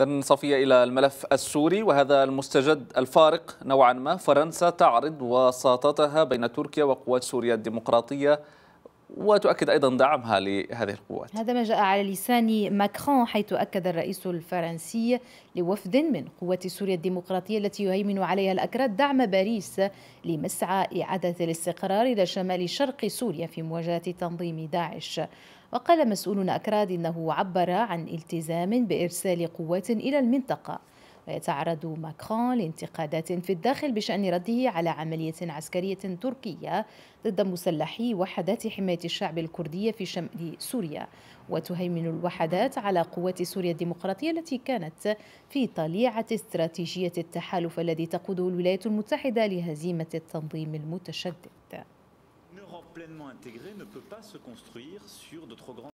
إذن صفية إلى الملف السوري وهذا المستجد الفارق نوعا ما فرنسا تعرض وساطتها بين تركيا وقوات سوريا الديمقراطية وتؤكد أيضا دعمها لهذه القوات هذا ما جاء على لسان ماكرون حيث أكد الرئيس الفرنسي لوفد من قوات سوريا الديمقراطية التي يهيمن عليها الأكراد دعم باريس لمسعى إعادة الاستقرار إلى شمال شرق سوريا في مواجهة تنظيم داعش وقال مسؤولون أكراد إنه عبر عن التزام بإرسال قوات إلى المنطقة ويتعرض ماكرون لانتقادات في الداخل بشأن رده على عملية عسكرية تركية ضد مسلحي وحدات حماية الشعب الكردية في شمال سوريا وتهيمن الوحدات على قوات سوريا الديمقراطية التي كانت في طليعة استراتيجية التحالف الذي تقوده الولايات المتحدة لهزيمة التنظيم المتشدد.